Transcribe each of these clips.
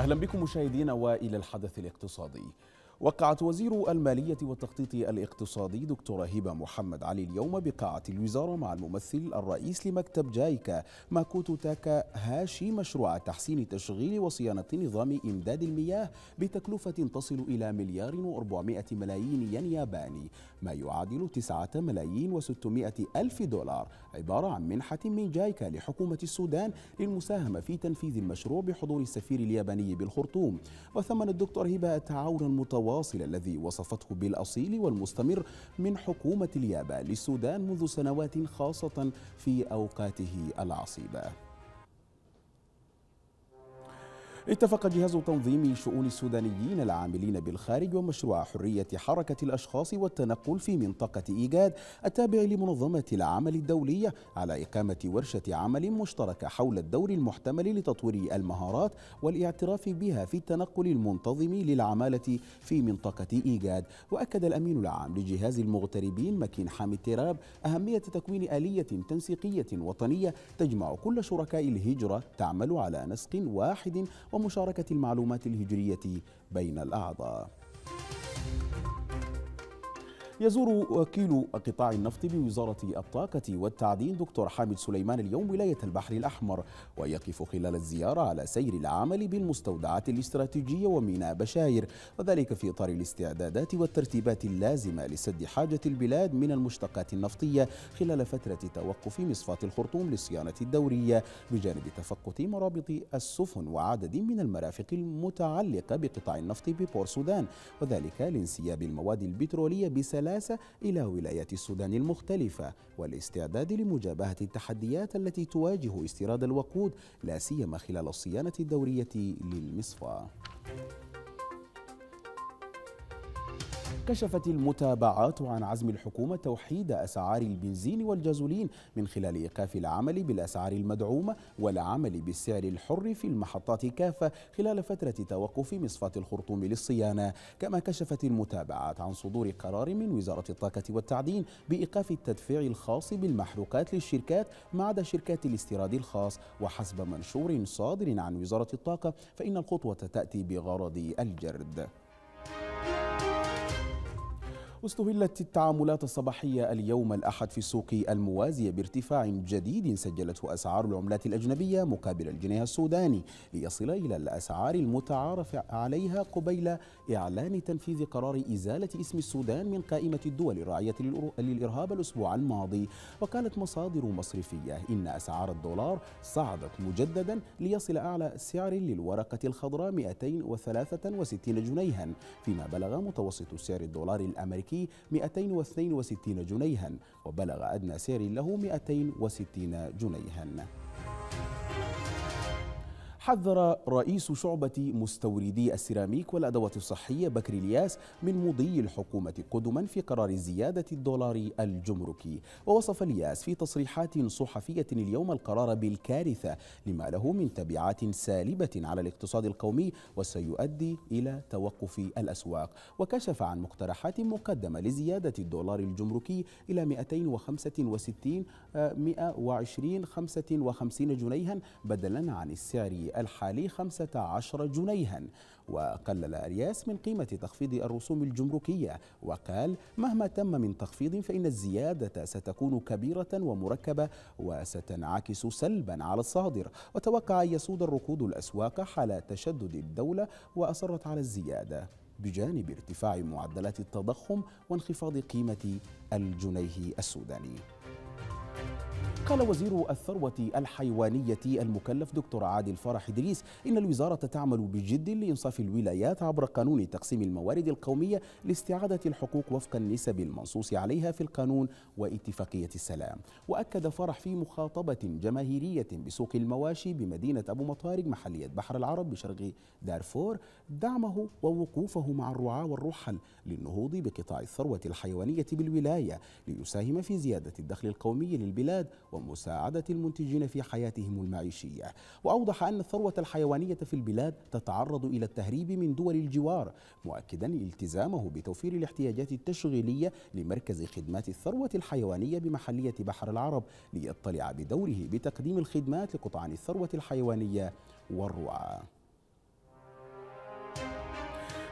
أهلا بكم مشاهدينا وإلى الحدث الاقتصادي وقعت وزير المالية والتخطيط الاقتصادي دكتورة هبة محمد علي اليوم بقاعة الوزارة مع الممثل الرئيس لمكتب جايكا ماكوتو تاكا هاشي مشروع تحسين تشغيل وصيانة نظام إمداد المياه بتكلفة تصل إلى مليار و400 ملايين ين ياباني ما يعادل 9 ملايين و ألف دولار عبارة عن منحة من جايكا لحكومة السودان للمساهمة في تنفيذ المشروع بحضور السفير الياباني بالخرطوم وثمن الدكتور هبة التعاون المتوسط المتواصل الذي وصفته بالأصيل والمستمر من حكومة اليابان للسودان منذ سنوات خاصة في أوقاته العصيبة اتفق جهاز تنظيم شؤون السودانيين العاملين بالخارج ومشروع حرية حركة الأشخاص والتنقل في منطقة إيجاد التابع لمنظمة العمل الدولية على إقامة ورشة عمل مشتركة حول الدور المحتمل لتطوير المهارات والاعتراف بها في التنقل المنتظم للعمالة في منطقة إيجاد وأكد الأمين العام لجهاز المغتربين مكين حامد تراب أهمية تكوين آلية تنسيقية وطنية تجمع كل شركاء الهجرة تعمل على نسق واحد ومشاركة المعلومات الهجرية بين الأعضاء يزور وكيل قطاع النفط بوزارة الطاقة والتعدين دكتور حامد سليمان اليوم ولاية البحر الأحمر ويقف خلال الزيارة على سير العمل بالمستودعات الاستراتيجية وميناء بشاير وذلك في إطار الاستعدادات والترتيبات اللازمة لسد حاجة البلاد من المشتقات النفطية خلال فترة توقف مصفاة الخرطوم للصيانة الدورية بجانب تفقد مرابط السفن وعدد من المرافق المتعلقة بقطاع النفط ببور سودان وذلك لانسياب المواد البترولية بسلام الثلاثة إلى ولايات السودان المختلفة والاستعداد لمجابهة التحديات التي تواجه استيراد الوقود لا سيما خلال الصيانة الدورية للمصفى. كشفت المتابعات عن عزم الحكومة توحيد أسعار البنزين والجازولين من خلال إيقاف العمل بالأسعار المدعومة والعمل بالسعر الحر في المحطات كافة خلال فترة توقف مصفاة الخرطوم للصيانة كما كشفت المتابعات عن صدور قرار من وزارة الطاقة والتعدين بإيقاف التدفيع الخاص بالمحروقات للشركات ما عدا شركات الاستيراد الخاص وحسب منشور صادر عن وزارة الطاقة فإن الخطوة تأتي بغرض الجرد استهلت التعاملات الصباحية اليوم الأحد في السوق الموازية بارتفاع جديد سجلته أسعار العملات الأجنبية مقابل الجنيه السوداني ليصل إلى الأسعار المتعارف عليها قبيل إعلان تنفيذ قرار إزالة اسم السودان من قائمة الدول الراعية للإرهاب الأسبوع الماضي وقالت مصادر مصرفية إن أسعار الدولار صعدت مجددا ليصل أعلى سعر للورقة الخضراء 263 جنيها فيما بلغ متوسط سعر الدولار الأمريكي الأمريكي 262 جنيها وبلغ أدنى سعر له 260 جنيها حذر رئيس شعبة مستوردي السيراميك والأدوات الصحية بكر الياس من مضي الحكومة قدما في قرار زيادة الدولار الجمركي ووصف الياس في تصريحات صحفية اليوم القرار بالكارثة لما له من تبعات سالبة على الاقتصاد القومي وسيؤدي إلى توقف الأسواق وكشف عن مقترحات مقدمة لزيادة الدولار الجمركي إلى 265 120 55 جنيها بدلا عن السعر الحالي 15 جنيها وقلل أرياس من قيمة تخفيض الرسوم الجمركية وقال مهما تم من تخفيض فإن الزيادة ستكون كبيرة ومركبة وستنعكس سلبا على الصادر وتوقع أن يسود الركود الأسواق حال تشدد الدولة وأصرت على الزيادة بجانب ارتفاع معدلات التضخم وانخفاض قيمة الجنيه السوداني قال وزير الثروة الحيوانية المكلف دكتور عادل فرح إدريس إن الوزارة تعمل بجد لإنصاف الولايات عبر قانون تقسيم الموارد القومية لاستعادة الحقوق وفق النسب المنصوص عليها في القانون واتفاقية السلام وأكد فرح في مخاطبة جماهيرية بسوق المواشي بمدينة أبو مطارق محلية بحر العرب بشرق دارفور دعمه ووقوفه مع الرعاة والرحل للنهوض بقطاع الثروة الحيوانية بالولاية ليساهم في زيادة الدخل القومي للبلاد ومساعدة المنتجين في حياتهم المعيشية وأوضح أن الثروة الحيوانية في البلاد تتعرض إلى التهريب من دول الجوار مؤكدا التزامه بتوفير الاحتياجات التشغيلية لمركز خدمات الثروة الحيوانية بمحلية بحر العرب ليطلع بدوره بتقديم الخدمات لقطعان الثروة الحيوانية والرعاة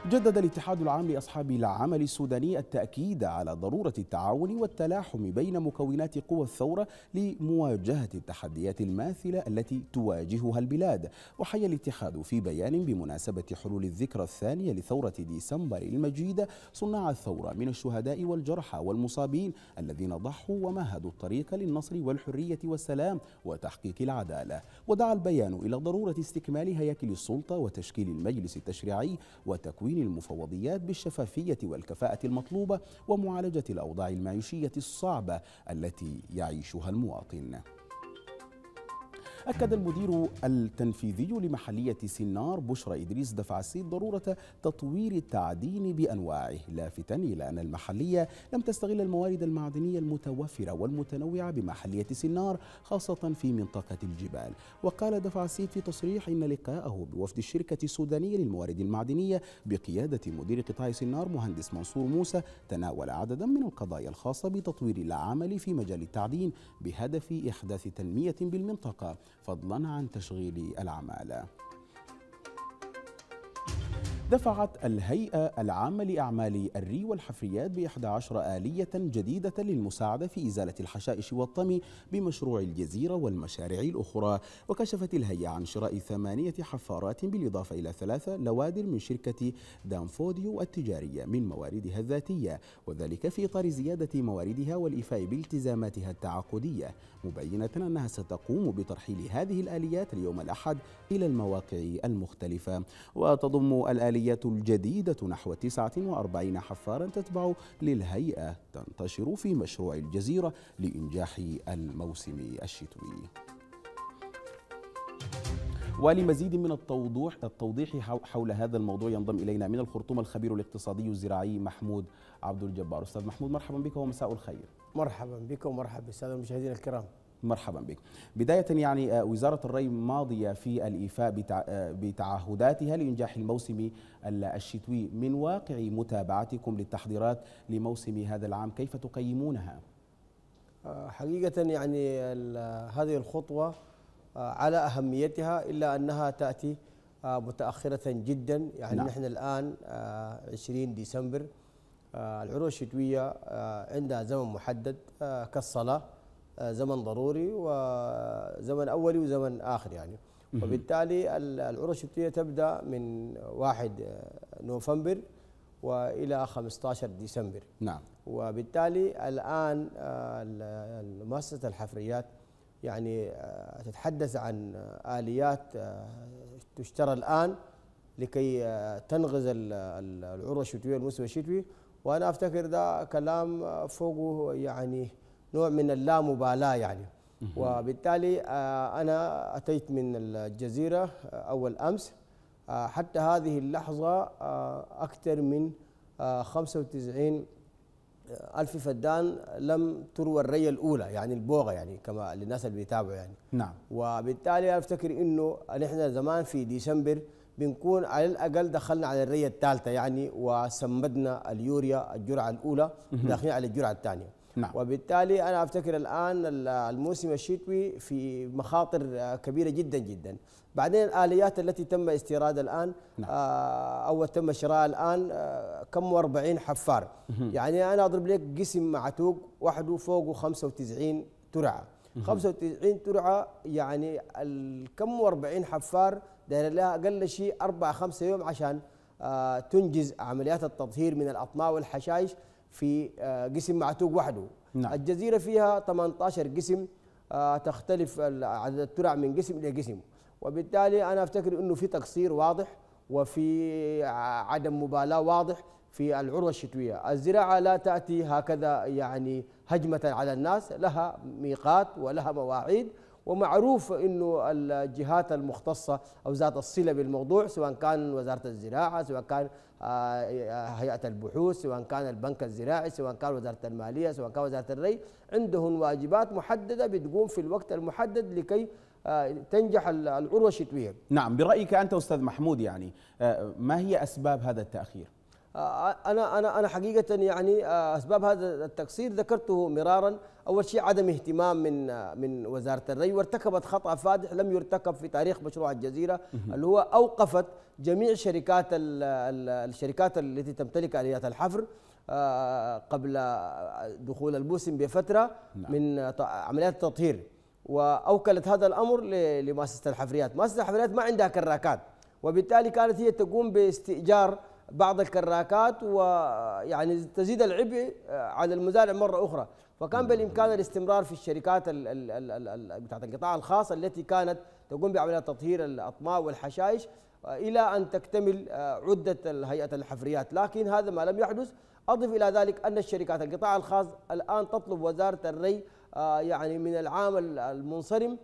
جدد الاتحاد العام لأصحاب العمل السوداني التأكيد على ضرورة التعاون والتلاحم بين مكونات قوى الثورة لمواجهة التحديات الماثلة التي تواجهها البلاد وحي الاتحاد في بيان بمناسبة حلول الذكرى الثانية لثورة ديسمبر المجيدة صناع الثورة من الشهداء والجرحى والمصابين الذين ضحوا ومهدوا الطريق للنصر والحرية والسلام وتحقيق العدالة ودعا البيان إلى ضرورة استكمال هياكل السلطة وتشكيل المجلس التشريعي وتكوين تأمين المفوضيات بالشفافية والكفاءة المطلوبة ومعالجة الأوضاع المعيشية الصعبة التي يعيشها المواطن أكد المدير التنفيذي لمحلية سنار بشرى إدريس دفع السيد ضرورة تطوير التعدين بأنواعه لافتا إلى أن المحلية لم تستغل الموارد المعدنية المتوفرة والمتنوعة بمحلية سنار خاصة في منطقة الجبال وقال دفع السيد في تصريح إن لقاءه بوفد الشركة السودانية للموارد المعدنية بقيادة مدير قطاع سنار مهندس منصور موسى تناول عددا من القضايا الخاصة بتطوير العمل في مجال التعدين بهدف إحداث تنمية بالمنطقة فضلا عن تشغيل العماله دفعت الهيئة العامة لأعمال الري والحفريات ب 11 آلية جديدة للمساعدة في إزالة الحشائش والطمي بمشروع الجزيرة والمشاريع الأخرى وكشفت الهيئة عن شراء ثمانية حفارات بالإضافة إلى ثلاثة لوادر من شركة دانفوديو التجارية من مواردها الذاتية وذلك في إطار زيادة مواردها والإيفاء بالتزاماتها التعاقدية مبينة أنها ستقوم بترحيل هذه الآليات اليوم الأحد إلى المواقع المختلفة وتضم الآلية الآلية الجديدة نحو 49 حفارا تتبع للهيئة تنتشر في مشروع الجزيرة لإنجاح الموسم الشتوي ولمزيد من التوضيح التوضيح حول هذا الموضوع ينضم الينا من الخرطوم الخبير الاقتصادي الزراعي محمود عبد الجبار استاذ محمود مرحبا بك ومساء الخير مرحبا بك ومرحبا بالساده المشاهدين الكرام مرحبا بك بداية يعني آه، وزارة الري ماضية في الإيفاء آه، بتعهداتها لإنجاح الموسم الشتوي من واقع متابعتكم للتحضيرات لموسم هذا العام كيف تقيمونها؟ آه، حقيقة يعني هذه الخطوة على أهميتها إلا أنها تأتي متأخرة جدا يعني نعم. نحن الآن 20 ديسمبر العروض الشتوية عندها زمن محدد كالصلاة آه، زمن ضروري وزمن اولي وزمن اخر يعني وبالتالي العروض الشتويه تبدا من 1 آه، نوفمبر والى 15 ديسمبر نعم وبالتالي الان آه، مؤسسه الحفريات يعني تتحدث عن اليات تشترى الان لكي تنغز العروض الشتويه الموسم الشتوي وانا افتكر ده كلام فوقه يعني نوع من اللامبالاه يعني وبالتالي آه، انا اتيت من الجزيره آه، اول امس آه، حتى هذه اللحظه اكثر من 95 ألف فدان لم تروى الرية الأولى يعني البوغة يعني كما للناس اللي بيتابعوا يعني نعم وبالتالي أفتكر إنه نحن زمان في ديسمبر بنكون على الأقل دخلنا على الرية الثالثة يعني وسمدنا اليوريا الجرعة الأولى داخلين على الجرعة الثانية نعم. وبالتالي انا افتكر الان الموسم الشتوي في مخاطر كبيره جدا جدا بعدين الاليات التي تم استيرادها الان نعم. آه، او تم شراء الان آه، كم 40 حفار يعني انا اضرب لك قسم معتوق وحده فوقه 95 ترعه 95 ترعه يعني الكم 40 حفار داير لها اقل شيء 4 5 يوم عشان آه، تنجز عمليات التطهير من الاطماء والحشائش في آه، قسم معتوق وحده نعم. الجزيرة فيها 18 قسم آه، تختلف عدد الترع من قسم إلى قسم وبالتالي أنا أفتكر أنه في تقصير واضح وفي عدم مبالاة واضح في العروة الشتوية الزراعة لا تأتي هكذا يعني هجمة على الناس لها ميقات ولها مواعيد ومعروف انه الجهات المختصه او ذات الصله بالموضوع سواء كان وزاره الزراعه سواء كان آه، آه، هيئه البحوث سواء كان البنك الزراعي سواء كان وزاره الماليه سواء كان وزاره الري عندهم واجبات محدده بتقوم في الوقت المحدد لكي آه، تنجح العروه الشتويه. نعم برايك انت استاذ محمود يعني ما هي اسباب هذا التاخير؟ آه، انا انا انا حقيقه يعني آه، اسباب هذا التقصير ذكرته مرارا اول شيء عدم اهتمام من آه، من وزاره الري وارتكبت خطا فادح لم يرتكب في تاريخ مشروع الجزيره اللي هو اوقفت جميع شركات الشركات التي تمتلك اليات الحفر قبل دخول الموسم بفتره نعم. من عمليات التطهير واوكلت هذا الامر لمؤسسه الحفريات، مؤسسه الحفريات ما عندها كراكات وبالتالي كانت هي تقوم باستئجار بعض الكراكات ويعني تزيد العبء آه، على المزارع مره اخرى فكان بالامكان الاستمرار في الشركات بتاعت القطاع الخاص التي كانت تقوم بعمليات تطهير الاطماء والحشائش آه، الى ان تكتمل آه، عده هيئه الحفريات لكن هذا ما لم يحدث اضف الى ذلك ان الشركات القطاع الخاص الان تطلب وزاره الري يعني من العام المنصرم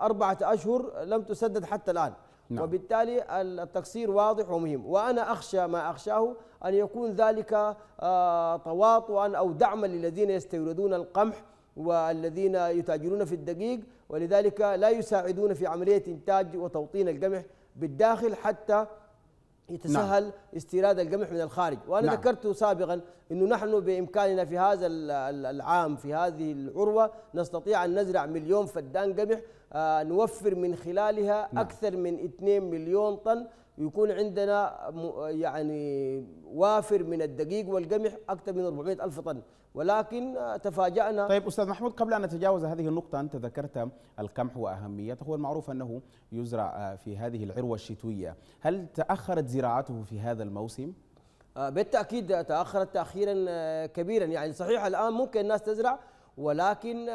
أربعة أشهر لم تسدد حتى الآن نعم. وبالتالي التقصير واضح ومهم وأنا أخشى ما أخشاه أن يكون ذلك آه، تواطؤا أو دعما للذين يستوردون القمح والذين يتاجرون في الدقيق ولذلك لا يساعدون في عملية إنتاج وتوطين القمح بالداخل حتى يتسهل نعم. استيراد القمح من الخارج وانا نعم. ذكرت سابقا انه نحن بامكاننا في هذا العام في هذه العروه نستطيع ان نزرع مليون فدان قمح آه نوفر من خلالها نعم. اكثر من 2 مليون طن يكون عندنا يعني وافر من الدقيق والقمح اكثر من 400 الف طن ولكن تفاجأنا طيب أستاذ محمود قبل أن نتجاوز هذه النقطة أنت ذكرت القمح وأهميته هو المعروف أنه يزرع آه، في هذه العروة الشتوية هل تأخرت زراعته في هذا الموسم؟ آه، بالتأكيد تأخرت تأخيرا آه، كبيرا يعني صحيح الآن ممكن الناس تزرع ولكن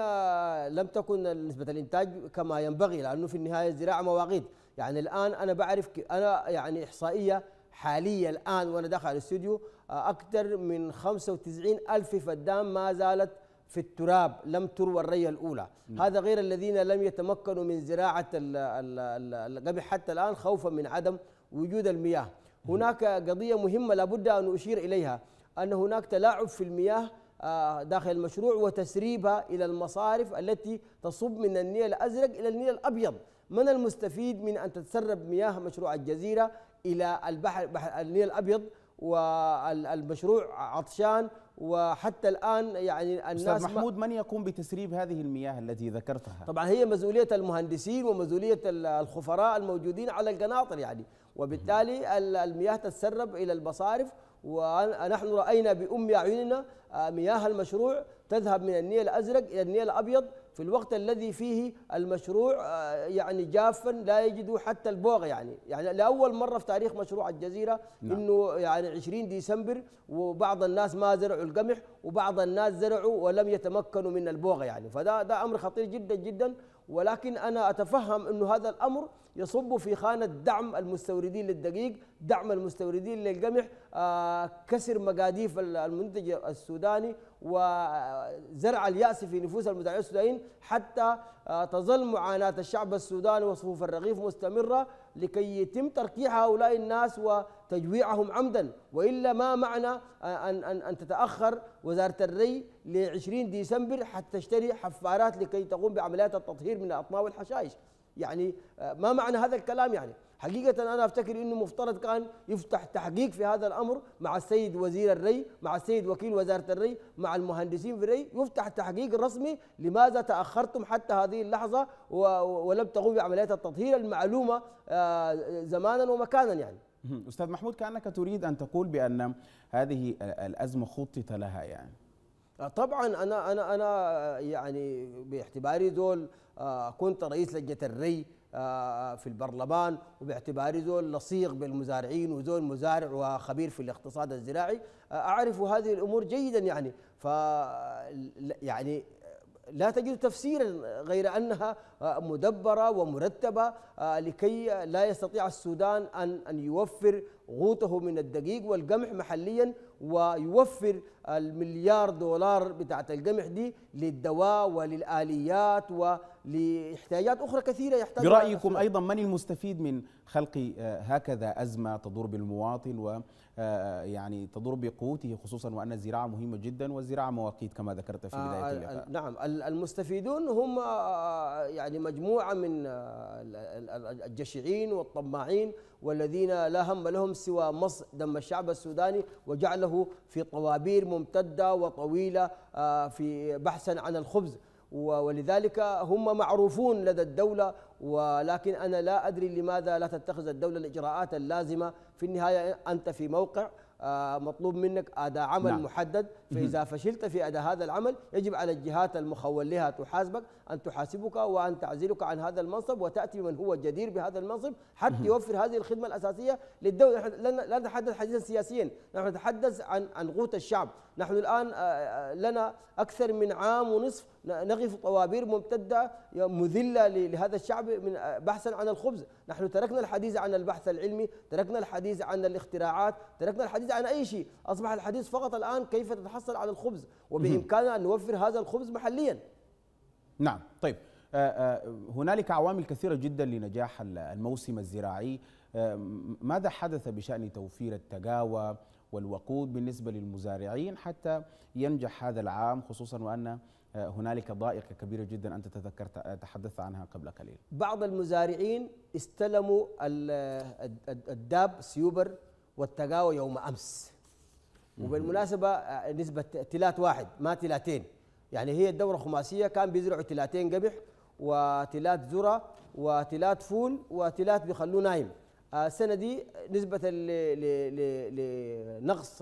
لم تكن نسبة الإنتاج كما ينبغي لأنه في النهاية الزراعة مواقيت يعني الان انا بعرف انا يعني احصائيه حاليا الان وانا داخل على الاستوديو آه، اكثر من 95 الف فدان ما زالت في التراب لم تروى الرية الأولى مم. نعم. هذا غير الذين لم يتمكنوا من زراعة القمح حتى الآن خوفا من عدم وجود المياه نعم. هناك قضية مهمة لابد أن أشير إليها أن هناك تلاعب في المياه آه، داخل المشروع وتسريبها إلى المصارف التي تصب من النيل الأزرق إلى النيل الأبيض من المستفيد من ان تتسرب مياه مشروع الجزيره الى البحر بحر النيل الابيض والمشروع عطشان وحتى الان يعني الناس استاذ محمود من يقوم بتسريب هذه المياه التي ذكرتها؟ طبعا هي مسؤوليه المهندسين ومسؤوليه الخفراء الموجودين على القناطر يعني وبالتالي المياه تتسرب الى المصارف ونحن راينا بام اعيننا آه، مياه المشروع تذهب من النيل الازرق الى النيل الابيض في الوقت الذي فيه المشروع آه، يعني جافا لا يجد حتى البوغ يعني يعني لاول مره في تاريخ مشروع الجزيره نعم. انه يعني 20 ديسمبر وبعض الناس ما زرعوا القمح وبعض الناس زرعوا ولم يتمكنوا من البوغ يعني فده ده أمر خطير جدا جدا ولكن أنا أتفهم أنه هذا الأمر يصب في خانة دعم المستوردين للدقيق دعم المستوردين للقمح آه، كسر مقاديف المنتج السوداني وزرع اليأس في نفوس المزارعين السودانيين حتى آه، تظل معاناة الشعب السوداني وصفوف الرغيف مستمرة لكي يتم ترقيع هؤلاء الناس و تجويعهم عمدا والا ما معنى ان ان ان تتاخر وزاره الري ل 20 ديسمبر حتى تشتري حفارات لكي تقوم بعمليات التطهير من الاطنان والحشائش يعني آه، ما معنى هذا الكلام يعني حقيقة أنا أفتكر أنه مفترض كان يفتح تحقيق في هذا الأمر مع السيد وزير الري مع السيد وكيل وزارة الري مع المهندسين في الري يفتح تحقيق رسمي لماذا تأخرتم حتى هذه اللحظة ولم تقوموا بعمليات التطهير المعلومة آه، زمانا ومكانا يعني استاذ محمود كانك تريد ان تقول بان هذه الازمه خطط لها يعني آه، طبعا انا انا انا آه، يعني باعتباري زول آه، كنت رئيس لجنه الري في البرلمان وباعتباري زول لصيق بالمزارعين وزول مزارع وخبير في الاقتصاد الزراعي اعرف هذه الامور جيدا يعني ف يعني لا تجد تفسيرا غير انها مدبره ومرتبه آه، لكي لا يستطيع السودان ان ان يوفر قوته من الدقيق والقمح محليا ويوفر المليار دولار بتاعة القمح دي للدواء وللآليات ولاحتياجات أخرى كثيرة يحتاج برأيكم أيضا من المستفيد من خلق آه، هكذا أزمة تضر بالمواطن و آه، يعني تضر بقوته خصوصا وأن الزراعة مهمة جدا والزراعة مواقيت كما ذكرت في آه، بداية اللقاء نعم المستفيدون هم يعني مجموعة من الجشعين والطماعين والذين لا هم لهم سوى مص دم الشعب السوداني وجعله في طوابير ممتدة وطويلة آه، في بحثا عن الخبز ولذلك هم معروفون لدى الدولة ولكن أنا لا أدري لماذا لا تتخذ الدولة الإجراءات اللازمة في النهاية أنت في موقع آه، مطلوب منك أداء عمل نعم. محدد فإذا فشلت في أداء هذا العمل يجب على الجهات المخول لها تحاسبك أن تحاسبك وأن تعزلك عن هذا المنصب وتأتي من هو جدير بهذا المنصب حتى يوفر هذه الخدمة الأساسية للدولة نحن لا نتحدث حديثا سياسيا نحن نتحدث عن عن قوت الشعب نحن الآن آه، آه، لنا أكثر من عام ونصف نغف طوابير ممتدة مذلة لهذا الشعب من آه، بحثا عن الخبز نحن تركنا الحديث عن البحث العلمي تركنا الحديث عن الاختراعات تركنا الحديث عن أي شيء أصبح الحديث فقط الآن كيف تتحصل نتحصل على الخبز وبامكاننا ان نوفر هذا الخبز محليا نعم طيب آه، آه، هنالك عوامل كثيره جدا لنجاح الموسم الزراعي آه، ماذا حدث بشان توفير التقاوى والوقود بالنسبه للمزارعين حتى ينجح هذا العام خصوصا وان هنالك ضائقه كبيره جدا انت تذكرت تحدثت عنها قبل قليل. بعض المزارعين استلموا الداب سيوبر والتقاوى يوم امس. وبالمناسبه آه، نسبه تلات واحد ما تلاتين يعني هي الدوره خماسيه كان بيزرعوا تلاتين قبح وتلات ذره وتلات فول وتلات بيخلوه نايم آه، السنه دي نسبه لنقص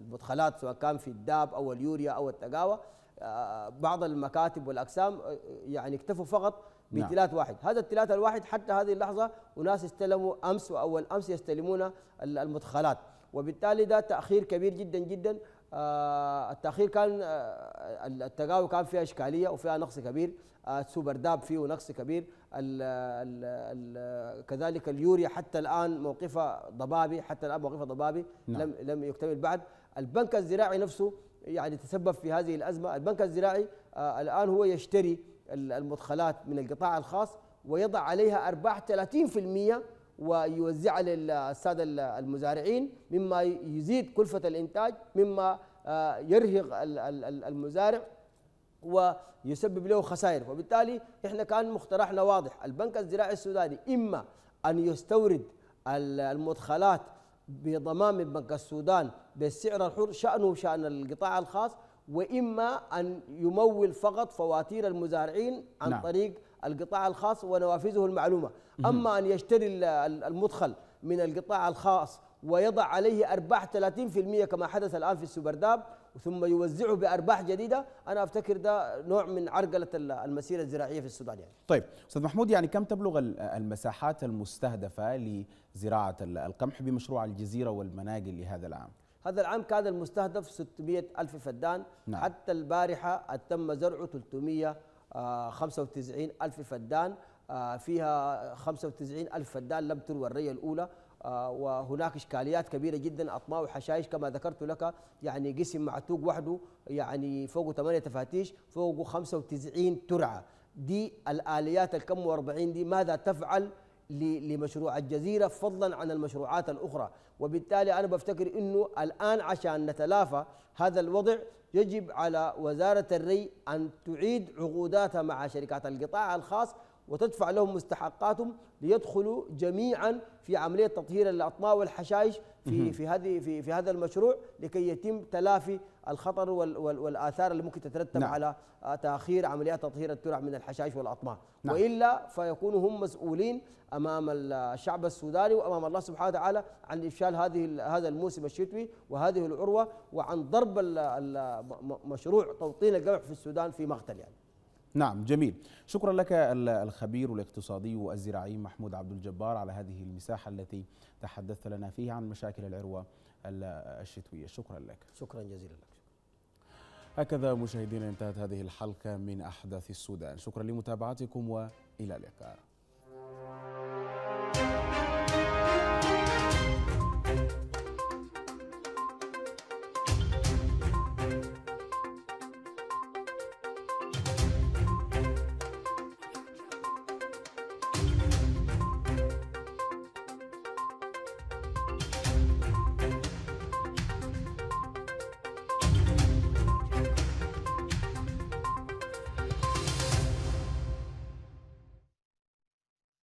المدخلات سواء كان في الداب او اليوريا او التقاوى آه، بعض المكاتب والاقسام يعني اكتفوا فقط نعم. بتلات واحد هذا التلات الواحد حتى هذه اللحظه وناس استلموا امس واول امس يستلمون المدخلات وبالتالي ده تاخير كبير جدا جدا آه، التاخير كان آه، التقاوي كان فيها اشكاليه وفيها نقص كبير آه، السوبر داب فيه نقص كبير الـ الـ الـ كذلك اليوريا حتى الان موقفها ضبابي حتى الان موقفها ضبابي نعم. لم لم يكتمل بعد البنك الزراعي نفسه يعني تسبب في هذه الازمه البنك الزراعي الان هو يشتري المدخلات من القطاع الخاص ويضع عليها ارباح 30% ويوزعها للسادة المزارعين مما يزيد كلفة الإنتاج مما آه، يرهق المزارع ويسبب له خسائر وبالتالي احنا كان مقترحنا واضح البنك الزراعي السوداني إما أن يستورد المدخلات بضمان من بنك السودان بالسعر الحر شأنه شأن القطاع الخاص وإما أن يمول فقط فواتير المزارعين عن نعم. طريق القطاع الخاص ونوافذه المعلومه، اما ان يشتري المدخل من القطاع الخاص ويضع عليه ارباح 30% كما حدث الان في السوبر داب ثم يوزعه بارباح جديده انا افتكر ده نوع من عرقله المسيره الزراعيه في السودان يعني. طيب استاذ محمود يعني كم تبلغ المساحات المستهدفه لزراعه القمح بمشروع الجزيره والمناقل لهذا العام؟ هذا العام كان المستهدف 600 ألف فدان نعم. حتى البارحة تم زرعه 300 95 آه، ألف فدان آه، فيها 95 ألف فدان لم تروى الرية الأولى آه، وهناك اشكاليات كبيره جدا اطماع وحشائش كما ذكرت لك يعني قسم معتوق وحده يعني فوق 8 تفاتيش فوق 95 ترعه دي الاليات الكم 40 دي ماذا تفعل لمشروع الجزيره فضلا عن المشروعات الاخرى وبالتالي انا بفتكر انه الان عشان نتلافى هذا الوضع يجب على وزارة الري أن تعيد عقوداتها مع شركات القطاع الخاص وتدفع لهم مستحقاتهم ليدخلوا جميعا في عمليه تطهير الاطماء والحشائش في في هذه في, في هذا المشروع لكي يتم تلافي الخطر والاثار اللي ممكن تترتب نعم. على آه، تاخير عمليات تطهير الترع من الحشائش والاطماء نعم. والا فيكونوا هم مسؤولين امام الشعب السوداني وامام الله سبحانه وتعالى عن افشال هذه هذا الموسم الشتوي وهذه العروه وعن ضرب مشروع توطين القمح في السودان في مقتل يعني نعم جميل شكرا لك الخبير الاقتصادي والزراعي محمود عبد الجبار على هذه المساحة التي تحدثت لنا فيها عن مشاكل العروة الشتوية شكرا لك شكرا جزيلا لك هكذا مشاهدينا انتهت هذه الحلقة من أحداث السودان شكرا لمتابعتكم وإلى اللقاء